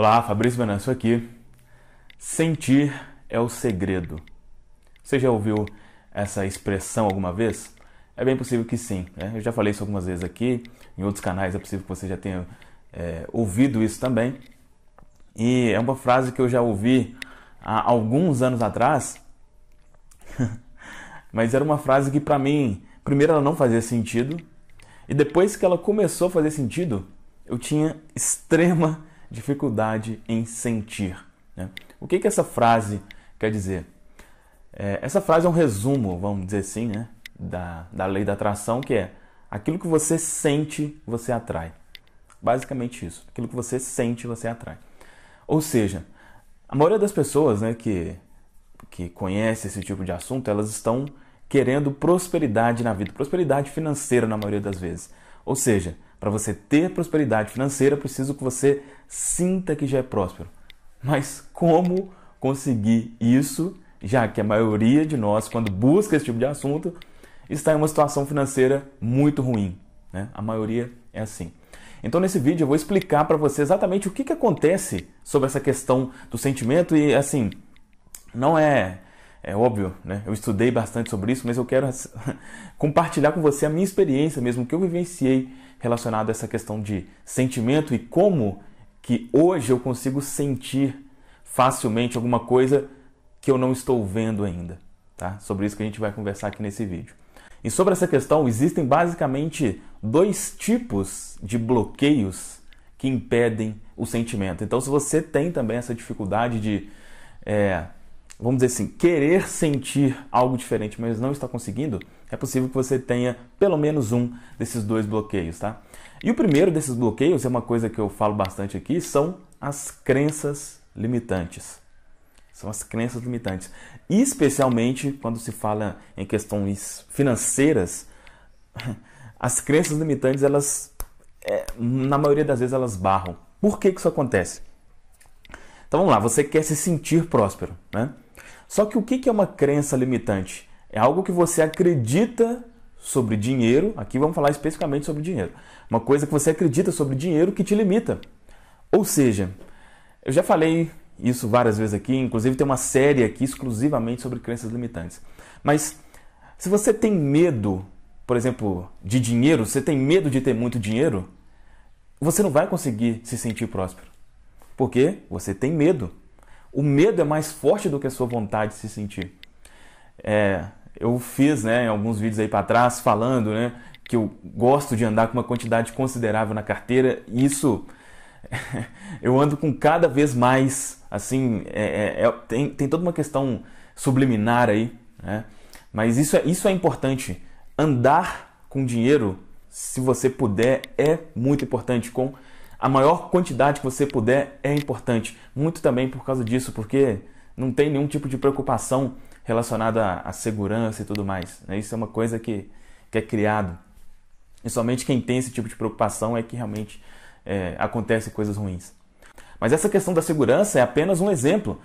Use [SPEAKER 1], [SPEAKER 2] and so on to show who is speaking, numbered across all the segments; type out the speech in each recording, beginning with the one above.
[SPEAKER 1] Olá, Fabrício Venâncio aqui. Sentir é o segredo. Você já ouviu essa expressão alguma vez? É bem possível que sim. Né? Eu já falei isso algumas vezes aqui, em outros canais é possível que você já tenha é, ouvido isso também. E é uma frase que eu já ouvi há alguns anos atrás, mas era uma frase que para mim, primeiro ela não fazia sentido, e depois que ela começou a fazer sentido, eu tinha extrema dificuldade em sentir. Né? O que, que essa frase quer dizer? É, essa frase é um resumo, vamos dizer assim, né? da, da lei da atração, que é aquilo que você sente, você atrai. Basicamente isso. Aquilo que você sente, você atrai. Ou seja, a maioria das pessoas né, que, que conhece esse tipo de assunto, elas estão querendo prosperidade na vida, prosperidade financeira na maioria das vezes. Ou seja, para você ter prosperidade financeira, preciso que você sinta que já é próspero. Mas como conseguir isso, já que a maioria de nós, quando busca esse tipo de assunto, está em uma situação financeira muito ruim? Né? A maioria é assim. Então, nesse vídeo, eu vou explicar para você exatamente o que, que acontece sobre essa questão do sentimento e, assim, não é é óbvio, né? Eu estudei bastante sobre isso, mas eu quero compartilhar com você a minha experiência mesmo, que eu vivenciei relacionado a essa questão de sentimento e como que hoje eu consigo sentir facilmente alguma coisa que eu não estou vendo ainda, tá? Sobre isso que a gente vai conversar aqui nesse vídeo. E sobre essa questão, existem basicamente dois tipos de bloqueios que impedem o sentimento. Então, se você tem também essa dificuldade de é, vamos dizer assim, querer sentir algo diferente, mas não está conseguindo, é possível que você tenha pelo menos um desses dois bloqueios, tá? E o primeiro desses bloqueios é uma coisa que eu falo bastante aqui, são as crenças limitantes. São as crenças limitantes. E especialmente quando se fala em questões financeiras, as crenças limitantes, elas, é, na maioria das vezes, elas barram. Por que, que isso acontece? Então vamos lá, você quer se sentir próspero, né? Só que o que é uma crença limitante? É algo que você acredita sobre dinheiro, aqui vamos falar especificamente sobre dinheiro. Uma coisa que você acredita sobre dinheiro que te limita. Ou seja, eu já falei isso várias vezes aqui, inclusive tem uma série aqui exclusivamente sobre crenças limitantes. Mas se você tem medo, por exemplo, de dinheiro, você tem medo de ter muito dinheiro, você não vai conseguir se sentir próspero. Porque você tem medo o medo é mais forte do que a sua vontade de se sentir. É, eu fiz, né, alguns vídeos aí para trás falando, né, que eu gosto de andar com uma quantidade considerável na carteira. E isso eu ando com cada vez mais, assim, é, é, é, tem, tem toda uma questão subliminar aí, né? Mas isso é, isso é importante. Andar com dinheiro, se você puder, é muito importante. Com a maior quantidade que você puder é importante. Muito também por causa disso, porque não tem nenhum tipo de preocupação relacionada à segurança e tudo mais. Né? Isso é uma coisa que, que é criado. E somente quem tem esse tipo de preocupação é que realmente é, acontece coisas ruins. Mas essa questão da segurança é apenas um exemplo.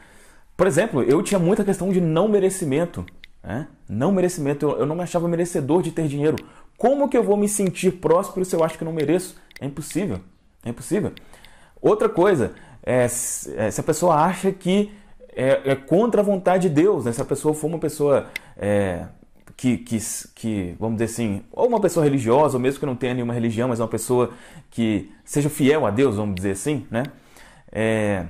[SPEAKER 1] Por exemplo, eu tinha muita questão de não merecimento. Né? Não merecimento, eu, eu não me achava merecedor de ter dinheiro. Como que eu vou me sentir próspero se eu acho que não mereço? É impossível. É impossível. Outra coisa, é, é, se a pessoa acha que é, é, contra a vontade de Deus, né? se a pessoa for uma pessoa é, que, que, que, vamos dizer assim, ou uma pessoa religiosa, ou mesmo que não tenha nenhuma religião, mas é uma pessoa que seja fiel a Deus, vamos dizer assim, né? É,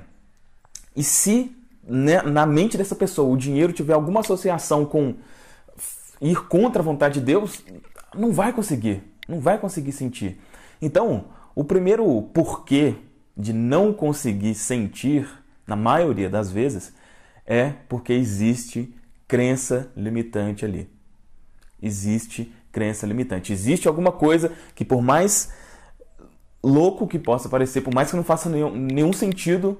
[SPEAKER 1] e se né, na mente dessa pessoa o dinheiro tiver alguma associação com ir contra a vontade de Deus, não vai conseguir, não vai conseguir sentir. Então, o primeiro porquê de não conseguir sentir, na maioria das vezes, é porque existe crença limitante ali. Existe crença limitante. Existe alguma coisa que, por mais louco que possa parecer, por mais que não faça nenhum, nenhum sentido,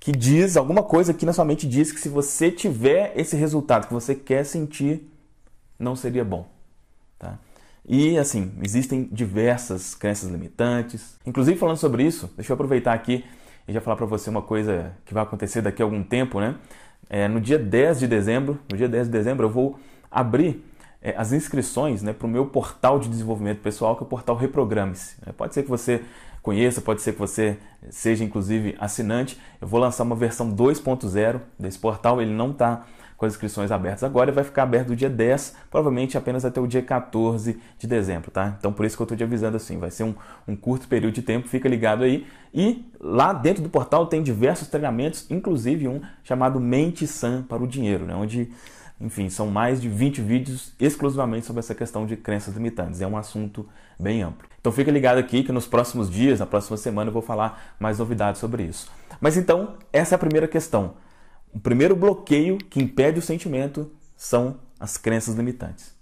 [SPEAKER 1] que diz alguma coisa que na sua mente diz que se você tiver esse resultado que você quer sentir, não seria bom. E assim, existem diversas crenças limitantes. Inclusive falando sobre isso, deixa eu aproveitar aqui e já falar para você uma coisa que vai acontecer daqui a algum tempo, né? É, no dia 10 de dezembro, no dia 10 de dezembro eu vou abrir é, as inscrições né, para o meu portal de desenvolvimento pessoal, que é o portal Reprograme-se. É, pode ser que você conheça, pode ser que você seja inclusive assinante. Eu vou lançar uma versão 2.0 desse portal, ele não está com as inscrições abertas agora e vai ficar aberto do dia 10, provavelmente apenas até o dia 14 de dezembro, tá? Então por isso que eu estou te avisando assim, vai ser um, um curto período de tempo, fica ligado aí. E lá dentro do portal tem diversos treinamentos, inclusive um chamado Mente Sã para o Dinheiro, né? Onde enfim, são mais de 20 vídeos exclusivamente sobre essa questão de crenças limitantes. É um assunto bem amplo. Então fica ligado aqui que nos próximos dias, na próxima semana, eu vou falar mais novidades sobre isso. Mas então, essa é a primeira questão. O primeiro bloqueio que impede o sentimento são as crenças limitantes.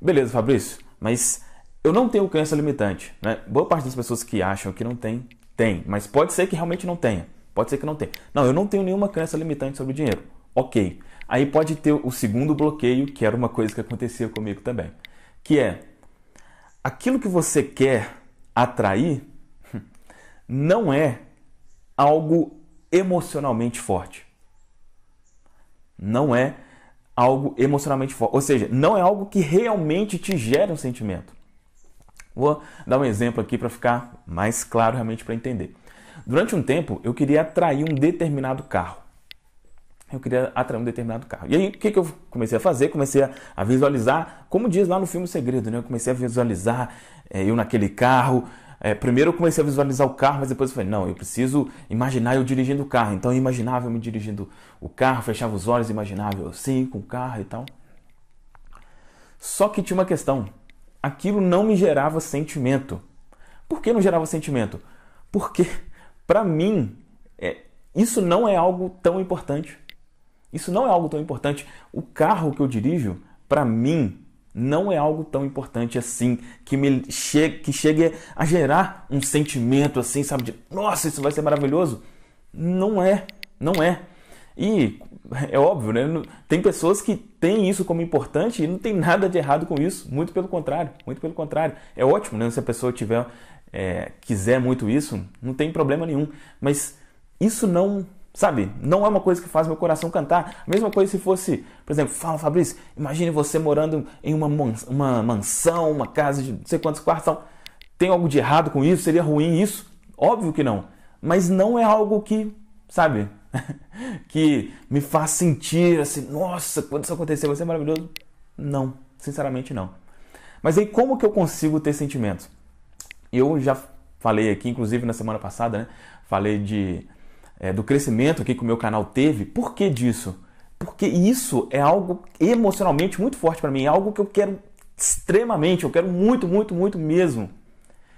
[SPEAKER 1] Beleza, Fabrício, mas eu não tenho crença limitante. Né? Boa parte das pessoas que acham que não tem, tem. Mas pode ser que realmente não tenha. Pode ser que não tenha. Não, eu não tenho nenhuma crença limitante sobre o dinheiro. Ok. Aí pode ter o segundo bloqueio, que era uma coisa que acontecia comigo também. Que é aquilo que você quer atrair não é algo emocionalmente forte. Não é algo emocionalmente forte. Ou seja, não é algo que realmente te gera um sentimento. Vou dar um exemplo aqui para ficar mais claro realmente para entender. Durante um tempo, eu queria atrair um determinado carro. Eu queria atrair um determinado carro. E aí, o que, que eu comecei a fazer? Comecei a, a visualizar, como diz lá no filme Segredo, né? Eu comecei a visualizar é, eu naquele carro, é, primeiro eu comecei a visualizar o carro, mas depois eu falei, não, eu preciso imaginar eu dirigindo o carro. Então eu imaginava eu me dirigindo o carro, fechava os olhos, imaginava eu assim, com o carro e tal. Só que tinha uma questão. Aquilo não me gerava sentimento. Por que não gerava sentimento? Porque, para mim, é, isso não é algo tão importante. Isso não é algo tão importante. O carro que eu dirijo, para mim, não é algo tão importante assim que me chegue, que chegue a gerar um sentimento assim, sabe, de nossa, isso vai ser maravilhoso. Não é, não é. E é óbvio, né? Tem pessoas que têm isso como importante e não tem nada de errado com isso. Muito pelo contrário, muito pelo contrário. É ótimo, né? Se a pessoa tiver, é, quiser muito isso, não tem problema nenhum. Mas isso não Sabe? Não é uma coisa que faz meu coração cantar. A mesma coisa se fosse, por exemplo, fala Fabrício, imagine você morando em uma, mansão, uma mansão, uma casa de não sei quantos quartos. Tal. Tem algo de errado com isso? Seria ruim isso? Óbvio que não. Mas não é algo que, sabe, que me faz sentir assim, nossa, quando isso acontecer vai ser maravilhoso. Não, sinceramente não. Mas aí como que eu consigo ter sentimentos? Eu já falei aqui, inclusive na semana passada, né? Falei de é, do crescimento aqui que o meu canal teve. Por que disso? Porque isso é algo emocionalmente muito forte para mim, é algo que eu quero extremamente, eu quero muito, muito, muito mesmo.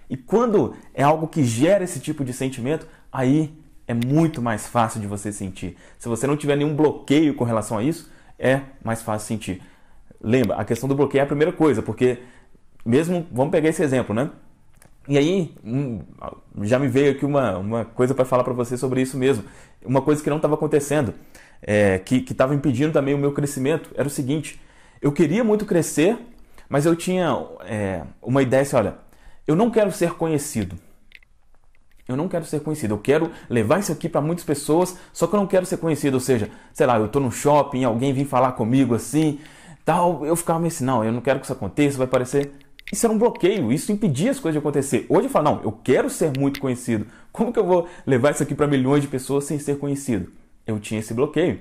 [SPEAKER 1] E quando é algo que gera esse tipo de sentimento, aí é muito mais fácil de você sentir. Se você não tiver nenhum bloqueio com relação a isso, é mais fácil sentir. Lembra, a questão do bloqueio é a primeira coisa, porque mesmo, vamos pegar esse exemplo, né? E aí, hum, já me veio aqui uma, uma coisa para falar para você sobre isso mesmo. Uma coisa que não estava acontecendo, é, que estava impedindo também o meu crescimento, era o seguinte: eu queria muito crescer, mas eu tinha é, uma ideia assim: olha, eu não quero ser conhecido. Eu não quero ser conhecido. Eu quero levar isso aqui para muitas pessoas, só que eu não quero ser conhecido. Ou seja, sei lá, eu estou num shopping, alguém vem falar comigo assim, tal. Eu ficava meio assim: não, eu não quero que isso aconteça, vai parecer. Isso era um bloqueio, isso impedia as coisas de acontecer. Hoje eu falo, não, eu quero ser muito conhecido. Como que eu vou levar isso aqui para milhões de pessoas sem ser conhecido? Eu tinha esse bloqueio.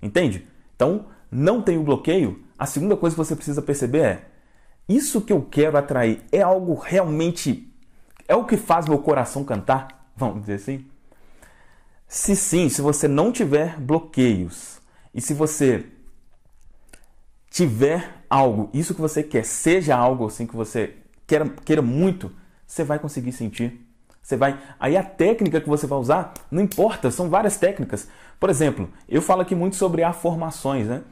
[SPEAKER 1] Entende? Então, não tem o bloqueio. A segunda coisa que você precisa perceber é: isso que eu quero atrair é algo realmente. É o que faz meu coração cantar? Vamos dizer assim? Se sim, se você não tiver bloqueios e se você tiver algo, isso que você quer, seja algo assim que você queira, queira muito, você vai conseguir sentir. Você vai. Aí a técnica que você vai usar, não importa, são várias técnicas. Por exemplo, eu falo aqui muito sobre afirmações, né?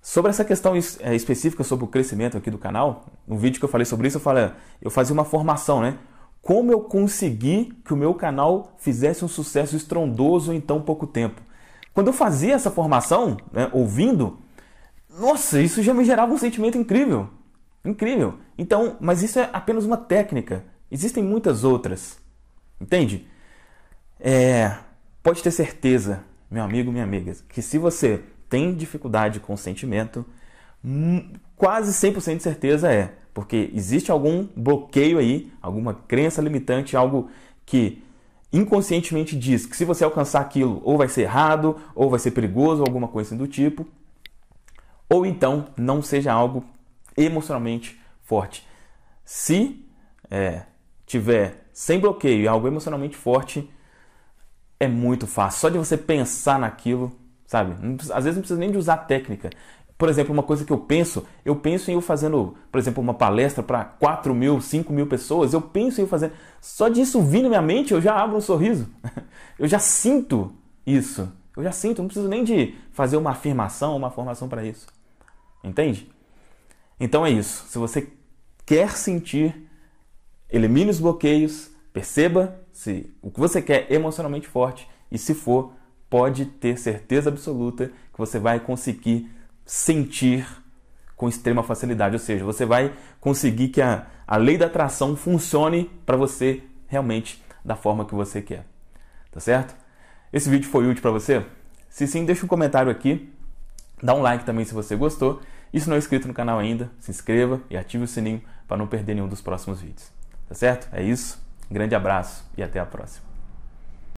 [SPEAKER 1] Sobre essa questão é, específica sobre o crescimento aqui do canal, no vídeo que eu falei sobre isso, eu falei, eu fazia uma formação, né? Como eu consegui que o meu canal fizesse um sucesso estrondoso em tão pouco tempo? Quando eu fazia essa formação, né, ouvindo, nossa, isso já me gerava um sentimento incrível. Incrível. Então, mas isso é apenas uma técnica. Existem muitas outras. Entende? É, pode ter certeza, meu amigo, minha amiga, que se você tem dificuldade com o sentimento, hum, quase 100% de certeza é, porque existe algum bloqueio aí, alguma crença limitante, algo que inconscientemente diz que se você alcançar aquilo, ou vai ser errado, ou vai ser perigoso, alguma coisa assim do tipo, ou então não seja algo emocionalmente forte. Se é, tiver sem bloqueio e algo emocionalmente forte, é muito fácil. Só de você pensar naquilo, sabe? Às vezes não precisa nem de usar técnica. Por exemplo, uma coisa que eu penso, eu penso em eu fazendo, por exemplo, uma palestra para 4 mil, 5 mil pessoas, eu penso em eu fazendo. Só disso vir na minha mente, eu já abro um sorriso. Eu já sinto isso. Eu já sinto, não preciso nem de fazer uma afirmação, uma formação para isso. Entende? Então é isso. Se você quer sentir, elimine os bloqueios, perceba se o que você quer é emocionalmente forte e se for, pode ter certeza absoluta que você vai conseguir sentir com extrema facilidade, ou seja, você vai conseguir que a, a lei da atração funcione para você realmente da forma que você quer. Tá certo? Esse vídeo foi útil para você? Se sim, deixa um comentário aqui, dá um like também se você gostou. E se não é inscrito no canal ainda, se inscreva e ative o sininho para não perder nenhum dos próximos vídeos. Tá certo? É isso. Um grande abraço e até a próxima.